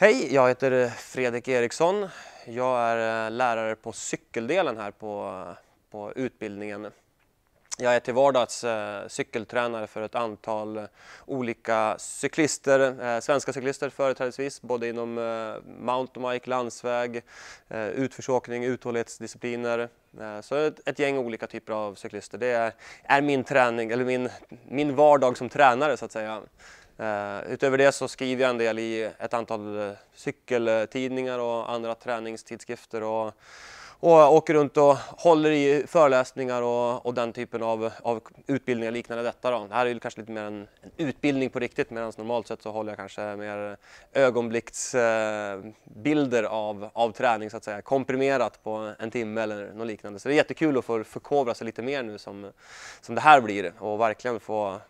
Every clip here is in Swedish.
Hej, jag heter Fredrik Eriksson. Jag är eh, lärare på cykeldelen här på, på utbildningen. Jag är till vardags eh, cykeltränare för ett antal eh, olika cyklister, svenska cyklister företrädesvis, både inom mountainbike, landsväg, utförsåkning, uthållighetsdiscipliner. Så ett, ett gäng olika typer av cyklister. Det är, är min träning, eller min, min vardag som tränare så att säga. Eh, utöver det så skriver jag en del i ett antal eh, cykeltidningar och andra träningstidskrifter och, och åker runt och håller i föreläsningar och, och den typen av, av utbildningar liknande detta. Då. Det här är ju kanske lite mer en, en utbildning på riktigt medan normalt sett så håller jag kanske mer ögonblicksbilder eh, av, av träning så att säga komprimerat på en timme eller något liknande. Så det är jättekul att få förkovra sig lite mer nu som, som det här blir och verkligen få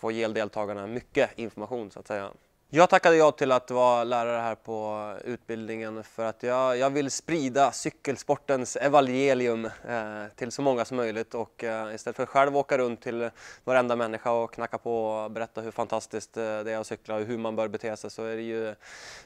få ge deltagarna mycket information så att säga. Jag tackade ja till att vara lärare här på utbildningen för att jag, jag vill sprida cykelsportens evangelium eh, till så många som möjligt och eh, istället för att själv åka runt till varenda människa och knacka på och berätta hur fantastiskt eh, det är att cykla och hur man bör bete sig så är det ju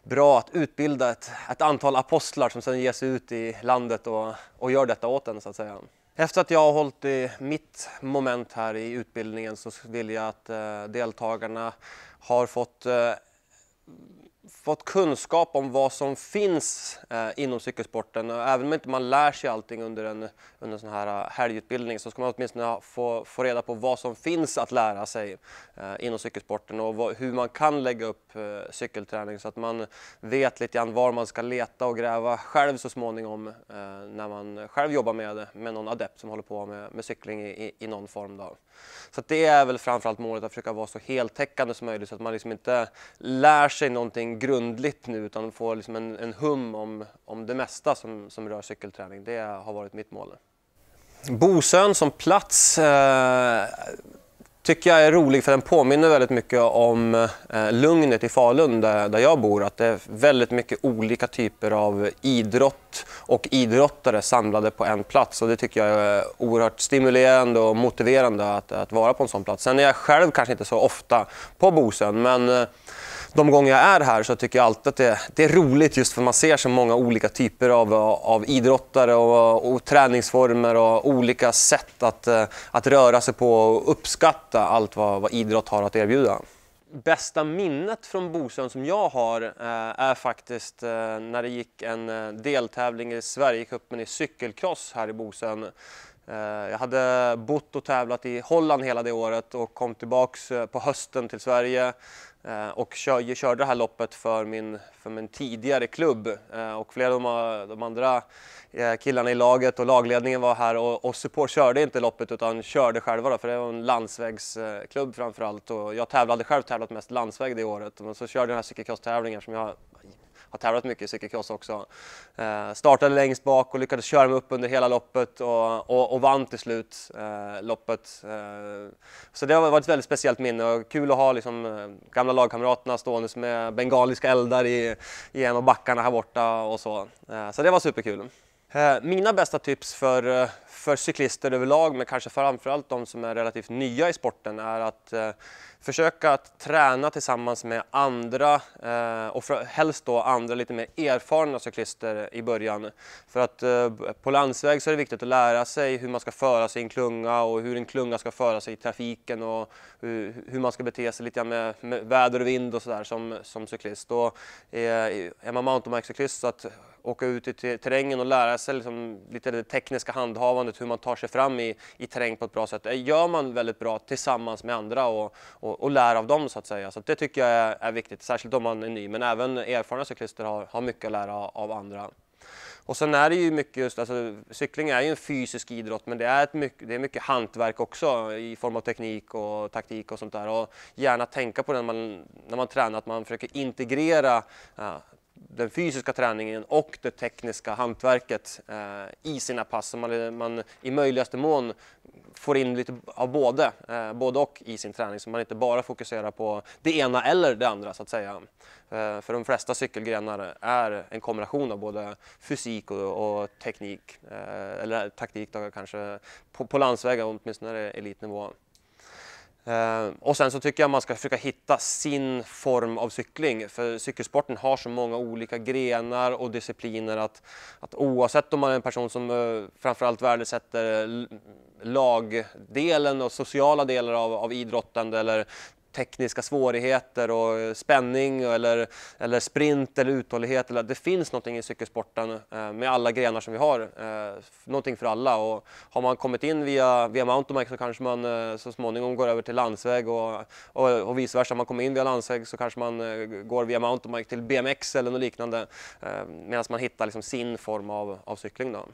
bra att utbilda ett, ett antal apostlar som sedan ger sig ut i landet och, och gör detta åt en så att säga. Efter att jag har hållit i mitt moment här i utbildningen så vill jag att eh, deltagarna har fått eh, fått kunskap om vad som finns eh, inom cykelsporten. även om inte man lär sig allting under en, under en sån här eh, helgutbildning så ska man åtminstone få, få reda på vad som finns att lära sig eh, inom cykelsporten och vad, hur man kan lägga upp eh, cykelträning så att man vet lite grann var man ska leta och gräva själv så småningom eh, när man själv jobbar med, med någon adept som håller på med, med cykling i, i, någon form. Då. Så det är väl framförallt målet att försöka vara så heltäckande som möjligt så att man liksom inte lär sig någonting Liksom grundligt nu utan få liksom en, en hum om, om det mesta som, som rör cykelträning. Det har varit mitt mål. Bosön som plats eh, tycker jag är rolig för den påminner väldigt mycket om eh, Lugnet i Falun där, där jag bor. Att det är väldigt mycket olika typer av idrott och idrottare samlade på en plats. Och det tycker jag är oerhört stimulerande och motiverande att, att vara på en sån plats. Sen är jag själv kanske inte så ofta på Bosön men eh, de gånger jag är här så tycker jag alltid att det, det är roligt just för man ser så många olika typer av, av idrottare och, och träningsformer och olika sätt att, eh, att röra sig på och uppskatta allt vad, vad idrott har att erbjuda bästa minnet från Bosön som jag har eh, är faktiskt eh, när det gick en deltävling i Sverigecupen i cykelcross här i Bosön. jag hade bott och tävlat i Holland hela det året och kom tillbaks på hösten till Sverige Eh, och kör, jag körde det här loppet för min, för min tidigare klubb eh, och flera av de, andra eh, killarna i laget och lagledningen var här och, och support körde inte loppet utan körde själva då, för det var en landsvägsklubb framförallt och jag tävlade själv tävlat mest landsväg det året men så körde jag den här cykelcross-tävlingen som jag har tävlat mycket i cykelcross också. Eh, startade längst bak och lyckades köra mig upp under hela loppet och, och, och vann till slut eh, loppet. Eh, så det har varit ett väldigt speciellt minne och kul att ha liksom, eh, gamla lagkamraterna stående med bengaliska eldar i, i en av backarna här borta och så. Eh, så det var superkul. Mina bästa tips för, för cyklister överlag, men kanske framförallt de som är relativt nya i sporten, är att försöka att träna tillsammans med andra eh, och för, helst då andra lite mer erfarna cyklister i början. För att eh, på landsväg så är det viktigt att lära sig hur man ska föra sig i en klunga och hur en klunga ska föra sig i trafiken och hur, hur man ska bete sig lite med, med väder och vind och sådär som, som cyklist. Och är, eh, är man cyklist så att åka ut i terrängen och lära sig liksom lite det tekniska handhavandet, hur man tar sig fram i, i terräng på ett bra sätt. Det gör man väldigt bra tillsammans med andra och, och och, och lär av dem så att säga. Så att det tycker jag är, är, viktigt, särskilt om man är ny. Men även erfarna cyklister har, har mycket att lära av andra. Och sen är det ju mycket just, alltså, cykling är ju en fysisk idrott men det är, ett mycket, det är mycket hantverk också i form av teknik och taktik och sånt där. Och gärna tänka på det när man, när man tränar, att man försöker integrera ja, den fysiska träningen och det tekniska hantverket eh, i sina pass. Så man, man i möjligaste mån får in lite av både, eh, både och i sin träning så man inte bara fokuserar på det ena eller det andra så att säga. Eh, för de flesta cykelgrenar är en kombination av både fysik och, och teknik, eh, eller taktik då kanske, på, på landsvägar åtminstone elitnivå. Eh, och sen så tycker jag man ska försöka hitta sin form av cykling. För cykelsporten har så många olika grenar och discipliner att, att oavsett om man är en person som eh, framförallt värdesätter lagdelen och sociala delar av, av idrottande eller tekniska svårigheter och spänning eller, eller sprint eller uthållighet. Eller, det finns någonting i cykelsporten eh, med alla grenar som vi har. Eh, någonting för alla och har man kommit in via, via mountainbike så kanske man eh, så småningom går över till landsväg och, och, och vice versa. Om man kommer in via landsväg så kanske man går via mountainbike till BMX eller något liknande medan man hittar liksom sin form av, av cykling. Då.